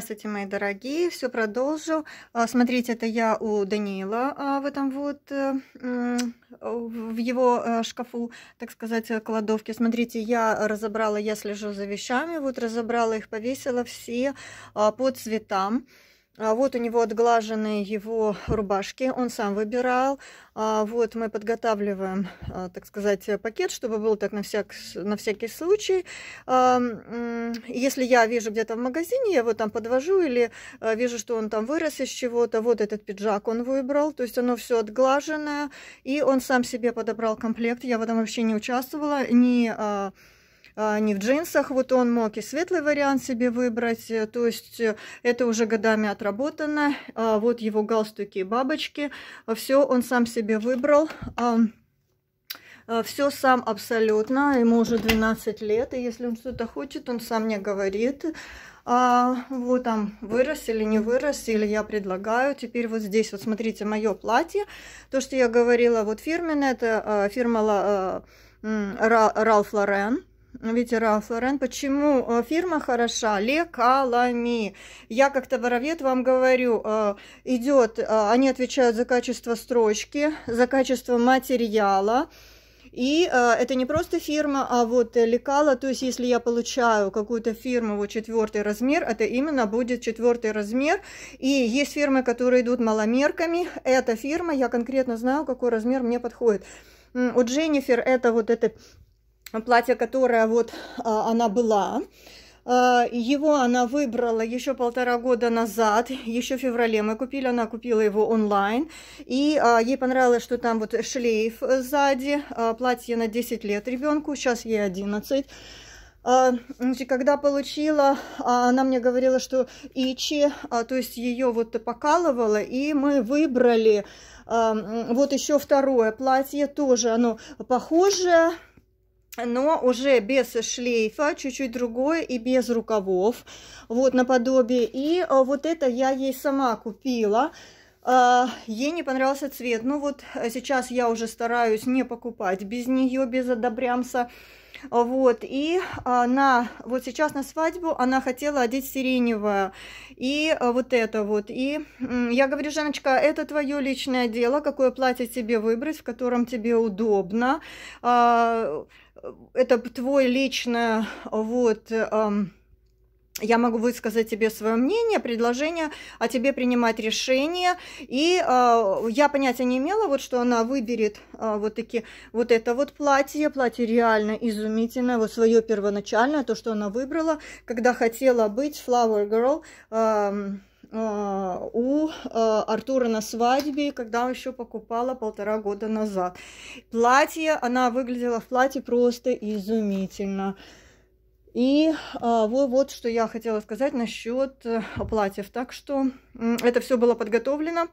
Здравствуйте, мои дорогие, все продолжу. А, смотрите, это я у Даниила а, в этом вот, э, в его э, шкафу, так сказать, э, кладовке. Смотрите, я разобрала, я слежу за вещами, вот разобрала их, повесила все а, по цветам. А вот у него отглаженные его рубашки, он сам выбирал. А вот мы подготавливаем, а, так сказать, пакет, чтобы был так на, всяк, на всякий случай. А, если я вижу где-то в магазине, я его там подвожу или а, вижу, что он там вырос из чего-то, вот этот пиджак он выбрал, то есть оно все отглаженное, и он сам себе подобрал комплект. Я в этом вообще не участвовала, не... Ни а, не в джинсах. Вот он мог и светлый вариант себе выбрать. Э, то есть э, это уже годами отработано. А, вот его галстуки и бабочки. А, Все он сам себе выбрал. Все сам абсолютно. Ему уже 12 лет. И если он что-то хочет, он сам мне говорит а, вот там вырос или не вырос, или я предлагаю. Теперь вот здесь, вот смотрите, мое платье, то, что я говорила, вот фирменное, это а, фирма э, Ралф Лорен. Ветеран Флорен, почему э, фирма хороша? Лекалами. Я как то товаровед вам говорю, э, идет, э, они отвечают за качество строчки, за качество материала. И э, это не просто фирма, а вот лекала, то есть если я получаю какую-то фирму вот четвертый размер, это именно будет четвертый размер. И есть фирмы, которые идут маломерками. Эта фирма, я конкретно знаю, какой размер мне подходит. У Дженнифер это вот это платье, которое вот а, она была. А, его она выбрала еще полтора года назад, еще в феврале мы купили, она купила его онлайн, и а, ей понравилось, что там вот шлейф сзади, платье на 10 лет ребенку, сейчас ей 11. когда получила, она мне говорила, что ичи, то есть ее вот покалывало, и мы выбрали вот еще второе платье, тоже оно похожее, но уже без шлейфа, чуть-чуть другое и без рукавов, вот наподобие. И э, вот это я ей сама купила. Э, ей не понравился цвет. Ну вот э, сейчас я уже стараюсь не покупать без нее, без одобрямса. Вот, и она вот сейчас на свадьбу она хотела одеть сиреневое. И вот это вот. И я говорю, Жаночка, это твое личное дело, какое платье тебе выбрать, в котором тебе удобно это твой личное, вот, эм, я могу высказать тебе свое мнение, предложение, а тебе принимать решение. И э, я понятия не имела, вот что она выберет э, вот такие вот это вот платье. Платье реально изумительное, вот свое первоначальное, то, что она выбрала, когда хотела быть Flower Girl. Э, у э, Артура на свадьбе, когда еще покупала полтора года назад. Платье, она выглядела в платье просто изумительно. И а, э, вот, вот что я хотела сказать насчет э, платьев. Так что это все было подготовлено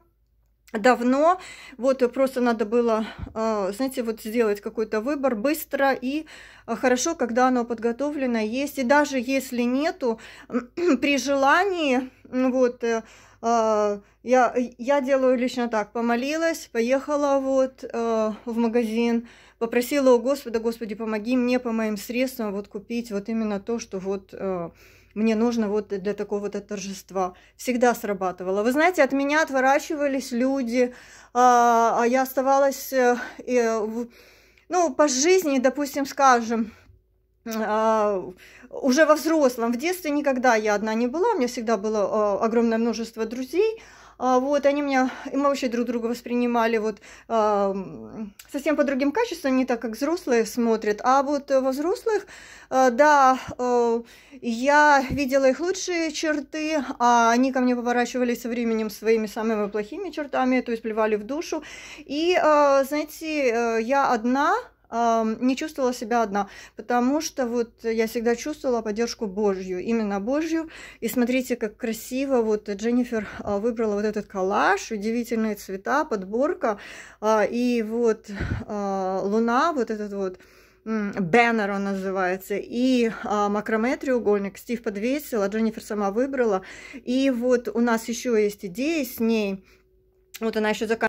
давно. Вот просто надо было, знаете, вот сделать какой-то выбор быстро и хорошо, когда оно подготовлено есть. И даже если нету, при желании ну вот, э, а, я, я делаю лично так, помолилась, поехала вот э, в магазин, попросила у Господа, Господи, помоги мне по моим средствам вот купить вот именно то, что вот... Э, мне нужно вот для такого-то торжества. Всегда срабатывало. Вы знаете, от меня отворачивались люди, а, а я оставалась, э, ну, по жизни, допустим, скажем, а, уже во взрослом, в детстве никогда я одна не была, у меня всегда было а, огромное множество друзей, а, вот, они меня, и мы вообще друг друга воспринимали вот совсем по другим качествам, не так, как взрослые смотрят, а вот во взрослых, да, я видела их лучшие черты, а они ко мне поворачивались со временем своими самыми плохими чертами, то есть плевали в душу, и, знаете, э, я одна не чувствовала себя одна, потому что вот я всегда чувствовала поддержку Божью, именно Божью. И смотрите, как красиво вот Дженнифер а, выбрала вот этот коллаж, удивительные цвета, подборка, а, и вот а, луна, вот этот вот Беннер он называется, и а, макраме треугольник Стив подвесила, Дженнифер сама выбрала. И вот у нас еще есть идея с ней, вот она еще заканчивает.